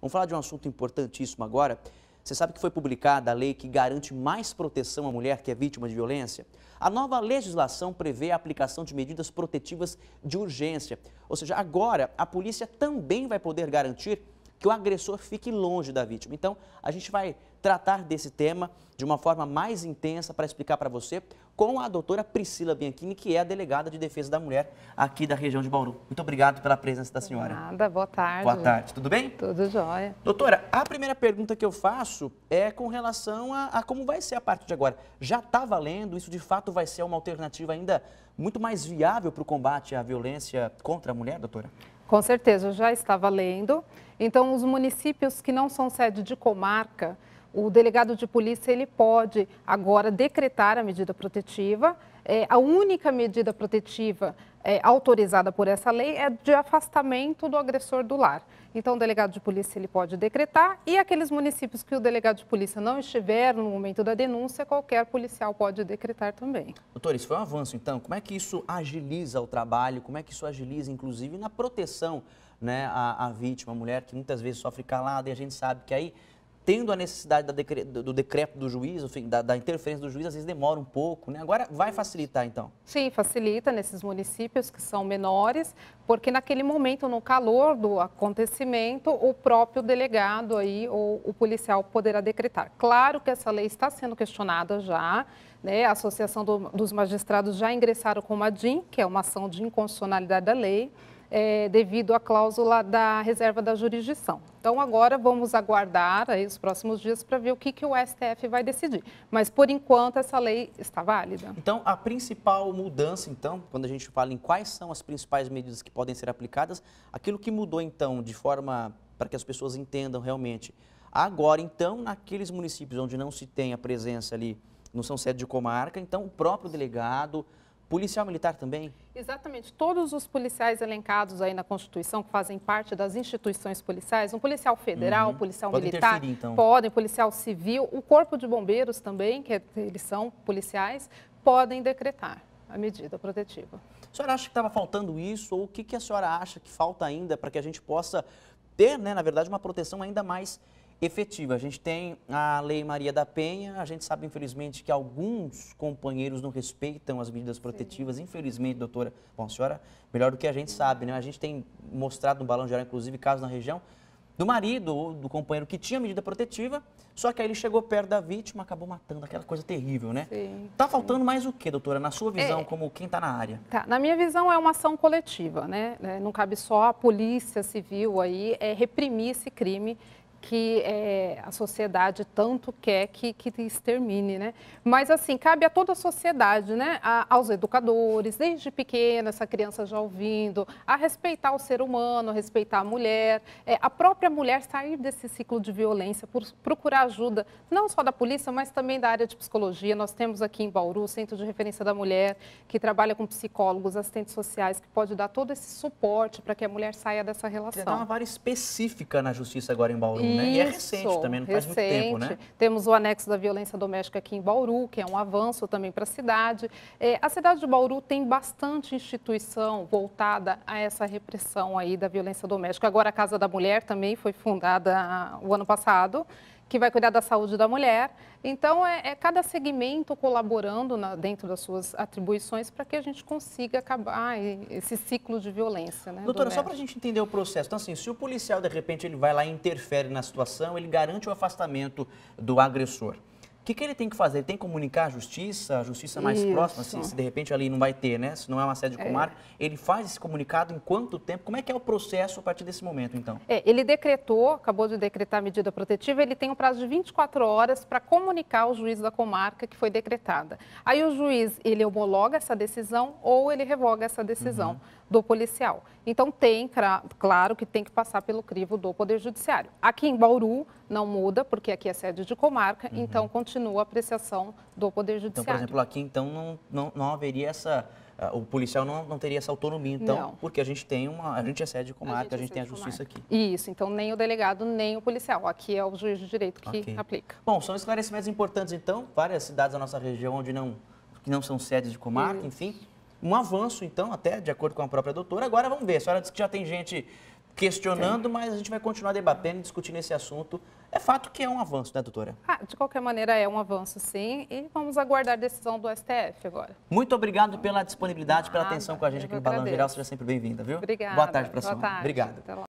Vamos falar de um assunto importantíssimo agora. Você sabe que foi publicada a lei que garante mais proteção à mulher que é vítima de violência? A nova legislação prevê a aplicação de medidas protetivas de urgência. Ou seja, agora a polícia também vai poder garantir que o agressor fique longe da vítima. Então, a gente vai tratar desse tema de uma forma mais intensa para explicar para você com a doutora Priscila Bianchini, que é a delegada de defesa da mulher aqui da região de Bauru. Muito obrigado pela presença da senhora. Nada, boa tarde. Boa tarde, tudo bem? Tudo jóia. Doutora, a primeira pergunta que eu faço é com relação a, a como vai ser a partir de agora. Já está valendo? Isso de fato vai ser uma alternativa ainda muito mais viável para o combate à violência contra a mulher, doutora? Com certeza, já está valendo. Então, os municípios que não são sede de comarca, o delegado de polícia ele pode agora decretar a medida protetiva. É, a única medida protetiva é, autorizada por essa lei é de afastamento do agressor do lar. Então, o delegado de polícia ele pode decretar e aqueles municípios que o delegado de polícia não estiver no momento da denúncia, qualquer policial pode decretar também. Doutor, isso foi um avanço, então. Como é que isso agiliza o trabalho? Como é que isso agiliza, inclusive, na proteção né, à, à vítima, a mulher que muitas vezes sofre calada e a gente sabe que aí tendo a necessidade decre, do decreto do juiz, enfim, da, da, interferência do juiz, às vezes demora um pouco, né? Agora vai facilitar, então? Sim, facilita nesses municípios que são menores, porque naquele momento, no calor do acontecimento, o próprio delegado aí ou o policial poderá decretar. Claro que essa lei está sendo questionada já, né? A Associação do, dos Magistrados já ingressaram com uma DIN, que é uma ação de inconstitucionalidade da lei, é, devido à cláusula da reserva da jurisdição. Então, agora vamos aguardar aí, os próximos dias para ver o que, que o STF vai decidir. Mas, por enquanto, essa lei está válida. Então, a principal mudança, então, quando a gente fala em quais são as principais medidas que podem ser aplicadas, aquilo que mudou, então, de forma para que as pessoas entendam realmente. Agora, então, naqueles municípios onde não se tem a presença ali, não são sede de comarca, então o próprio delegado, Policial militar também? Exatamente. Todos os policiais elencados aí na Constituição, que fazem parte das instituições policiais, um policial federal, uhum. policial podem militar, então. podem, policial civil, o Corpo de Bombeiros também, que é, eles são policiais, podem decretar a medida protetiva. A senhora acha que estava faltando isso ou o que, que a senhora acha que falta ainda para que a gente possa ter, né, na verdade, uma proteção ainda mais efetiva. A gente tem a Lei Maria da Penha, a gente sabe, infelizmente, que alguns companheiros não respeitam as medidas protetivas. Sim. Infelizmente, doutora, bom, a senhora, melhor do que a gente sabe, né? A gente tem mostrado no Balão Geral, inclusive, casos na região do marido ou do companheiro que tinha medida protetiva, só que aí ele chegou perto da vítima, acabou matando, aquela coisa terrível, né? Sim. Tá faltando sim. mais o que, doutora, na sua visão, é, como quem está na área? Tá, na minha visão é uma ação coletiva, né? É, não cabe só a polícia civil aí é, reprimir esse crime que é, a sociedade tanto quer que, que extermine, né? Mas, assim, cabe a toda a sociedade, né? A, aos educadores, desde pequena, essa criança já ouvindo, a respeitar o ser humano, a respeitar a mulher, é, a própria mulher sair desse ciclo de violência, por, procurar ajuda, não só da polícia, mas também da área de psicologia. Nós temos aqui em Bauru o Centro de Referência da Mulher, que trabalha com psicólogos, assistentes sociais, que pode dar todo esse suporte para que a mulher saia dessa relação. Você dá uma vara específica na justiça agora em Bauru, né? E é recente também, não faz muito tempo, né? Temos o anexo da violência doméstica aqui em Bauru, que é um avanço também para a cidade. É, a cidade de Bauru tem bastante instituição voltada a essa repressão aí da violência doméstica. Agora, a Casa da Mulher também foi fundada ah, o ano passado que vai cuidar da saúde da mulher. Então, é, é cada segmento colaborando na, dentro das suas atribuições para que a gente consiga acabar esse ciclo de violência. Né, Doutora, só para a gente entender o processo. Então, assim, se o policial, de repente, ele vai lá e interfere na situação, ele garante o afastamento do agressor. O que, que ele tem que fazer? Ele tem que comunicar a justiça, a justiça mais Isso. próxima, se, assim, se, de repente ali não vai ter, né? Se não é uma sede é. comarca, ele faz esse comunicado em quanto tempo? Como é que é o processo a partir desse momento, então? É, ele decretou, acabou de decretar a medida protetiva, ele tem um prazo de 24 horas para comunicar ao juiz da comarca que foi decretada. Aí o juiz, ele homologa essa decisão ou ele revoga essa decisão uhum. do policial. Então tem, claro que tem que passar pelo crivo do Poder Judiciário. Aqui em Bauru não muda, porque aqui é sede de comarca, uhum. então continua continua a apreciação do Poder Judiciário. Então, por exemplo, aqui então não, não, não haveria essa ah, o policial não, não teria essa autonomia, então, não. porque a gente tem uma, a gente é sede comarca, a gente, a gente tem a justiça aqui. Isso, então nem o delegado, nem o policial, aqui é o juiz de direito que okay. aplica. Bom, são esclarecimentos importantes, então, várias cidades da nossa região onde não, que não são sedes de comarca, Isso. enfim, um avanço, então, até de acordo com a própria doutora. Agora vamos ver, a senhora disse que já tem gente questionando, Sim. mas a gente vai continuar debatendo e discutindo esse assunto. É fato que é um avanço, né, doutora? Ah, de qualquer maneira, é um avanço, sim. E vamos aguardar a decisão do STF agora. Muito obrigado pela disponibilidade, pela atenção com a gente aqui no Balanço Geral. Seja sempre bem-vinda, viu? Obrigada. Boa tarde para a senhora. Obrigado. Até lá.